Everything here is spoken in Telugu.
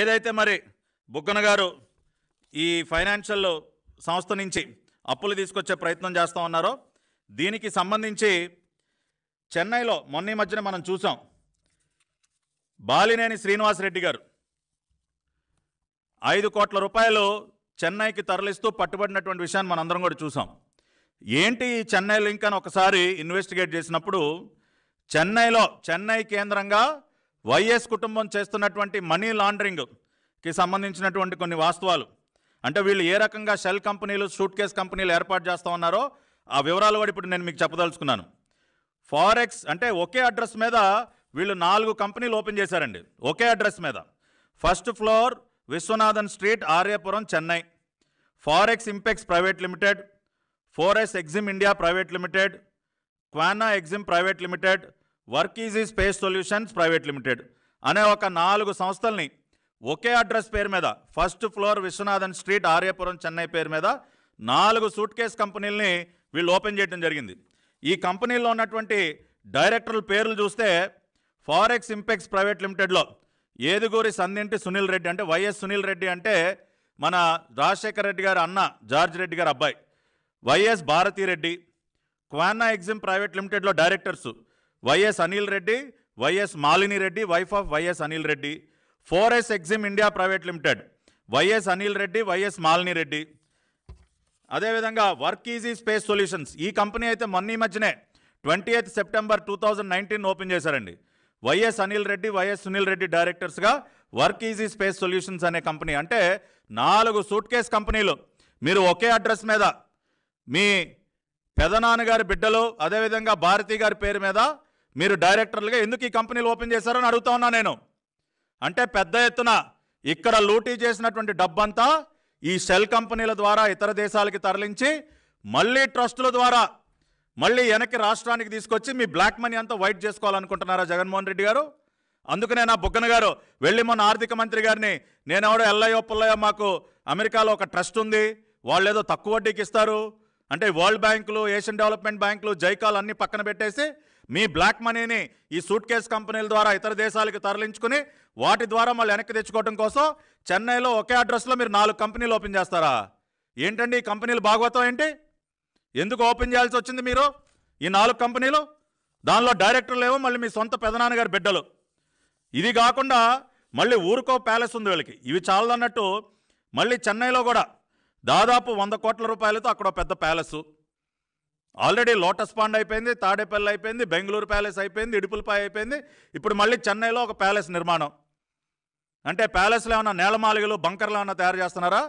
ఏదైతే మరి బుగ్గన గారు ఈ ఫైనాన్షియల్ సంస్థ నుంచి అప్పులు తీసుకొచ్చే ప్రయత్నం చేస్తూ ఉన్నారో దీనికి సంబంధించి చెన్నైలో మొన్న మధ్యన మనం చూసాం బాలినేని శ్రీనివాసరెడ్డి గారు ఐదు కోట్ల రూపాయలు చెన్నైకి తరలిస్తూ పట్టుబడినటువంటి విషయాన్ని మనందరం కూడా చూసాం ఏంటి ఈ చెన్నై లింక్ అని ఒకసారి ఇన్వెస్టిగేట్ చేసినప్పుడు చెన్నైలో చెన్నై కేంద్రంగా వైఎస్ కుటుంబం చేస్తున్నటువంటి మనీ లాండరింగ్కి సంబంధించినటువంటి కొన్ని వాస్తవాలు అంటే వీళ్ళు ఏ రకంగా షెల్ కంపెనీలు షూట్ కేస్ కంపెనీలు ఏర్పాటు చేస్తూ ఉన్నారో ఆ వివరాలు కూడా ఇప్పుడు నేను మీకు చెప్పదలుచుకున్నాను ఫారెక్స్ అంటే ఒకే అడ్రస్ మీద వీళ్ళు నాలుగు కంపెనీలు ఓపెన్ చేశారండి ఒకే అడ్రస్ మీద first floor Viswanathan street Aryapuram Chennai forex impex private limited four S exim India private limited క్వానా exim private limited work easy space solutions private limited అనే ఒక నాలుగు సంస్థల్ని ఒకే అడ్రస్ పేరు మీద first floor Viswanathan street Aryapuram Chennai పేరు మీద నాలుగు సూట్ కేస్ కంపెనీలని వీళ్ళు ఓపెన్ చేయడం జరిగింది ఈ కంపెనీలో ఉన్నటువంటి డైరెక్టర్ల పేర్లు చూస్తే ఫారెక్స్ ఇంపెక్స్ ప్రైవేట్ లిమిటెడ్లో ఏదుగూరి సందింటి సునీల్ రెడ్డి అంటే వైఎస్ సునీల్ రెడ్డి అంటే మన రాజశేఖర రెడ్డి గారి అన్న జార్జ్ రెడ్డి గారి అబ్బాయి వైఎస్ భారతీరెడ్డి క్వానా ఎగ్జిమ్ ప్రైవేట్ లిమిటెడ్లో directors YS Anil Reddy YS Malini Reddy wife of YS Anil Reddy four S exim India private limited YS Anil Reddy YS Malini Reddy అదేవిధంగా వర్క్ ఈజీ స్పేస్ సొల్యూషన్స్ ఈ కంపెనీ అయితే మొన్న ఈ మధ్యనే twenty eighth September two thousand nineteen open చేశారండి వైఎస్ అనిల్ రెడ్డి వైఎస్ సునీల్ రెడ్డి డైరెక్టర్స్గా వర్క్ ఈజీ స్పేస్ సొల్యూషన్స్ అనే కంపెనీ అంటే నాలుగు సూట్ కేస్ కంపెనీలు మీరు ఒకే అడ్రస్ మీద మీ పెదనాన్నగారి బిడ్డలు అదేవిధంగా భారతి గారి పేరు మీద మీరు డైరెక్టర్లుగా ఎందుకు ఈ కంపెనీలు ఓపెన్ చేశారని అడుగుతా ఉన్నా నేను అంటే పెద్ద ఎత్తున ఇక్కడ లూటీ చేసినటువంటి డబ్బంతా ఈ సెల్ కంపెనీల ద్వారా ఇతర దేశాలకి తరలించి మళ్ళీ ట్రస్టుల ద్వారా మళ్ళీ వెనక్కి రాష్ట్రానికి తీసుకొచ్చి మీ బ్లాక్ మనీ అంతా వైట్ చేసుకోవాలనుకుంటున్నారా జగన్మోహన్ రెడ్డి గారు అందుకనే నా బుగ్గన గారు వెళ్ళి మొన్న ఆర్థిక మంత్రి గారిని నేనెవడో ఎల్లయ్యో పుల్లయ్యో మాకు అమెరికాలో ఒక ట్రస్ట్ ఉంది వాళ్ళు ఏదో తక్కువ వడ్డీకి ఇస్తారు అంటే వరల్డ్ బ్యాంకులు ఏషియన్ డెవలప్మెంట్ బ్యాంకులు జైకాల్ అన్నీ పక్కన పెట్టేసి మీ బ్లాక్ మనీని ఈ సూట్ కేసు కంపెనీల ద్వారా ఇతర దేశాలకు తరలించుకుని వాటి ద్వారా మళ్ళీ వెనక్కి తెచ్చుకోవడం కోసం చెన్నైలో ఒకే అడ్రస్లో మీరు నాలుగు కంపెనీలు ఓపెన్ చేస్తారా ఏంటండి ఈ కంపెనీలు భాగవతం ఏంటి ఎందుకు ఓపెన్ చేయాల్సి వచ్చింది మీరు ఈ నాలుగు కంపెనీలు దానిలో డైరెక్టర్లు ఏమో మళ్ళీ మీ సొంత పెదనాన్నగారి బిడ్డలు ఇది కాకుండా మళ్ళీ ఊరుకో ప్యాలెస్ ఉంది వీళ్ళకి ఇవి చాలదన్నట్టు మళ్ళీ చెన్నైలో కూడా దాదాపు వంద కోట్ల రూపాయలతో అక్కడ పెద్ద ప్యాలెస్ ఆల్రెడీ లోటస్ పాండ్ అయిపోయింది తాడేపల్లి అయిపోయింది బెంగళూరు ప్యాలెస్ అయిపోయింది ఇడుపులపాయ అయిపోయింది ఇప్పుడు మళ్ళీ చెన్నైలో ఒక ప్యాలెస్ నిర్మాణం అంటే ప్యాలెస్లో ఏమైనా నేలమాలిగలు బంకర్లు ఏమైనా తయారు చేస్తున్నారా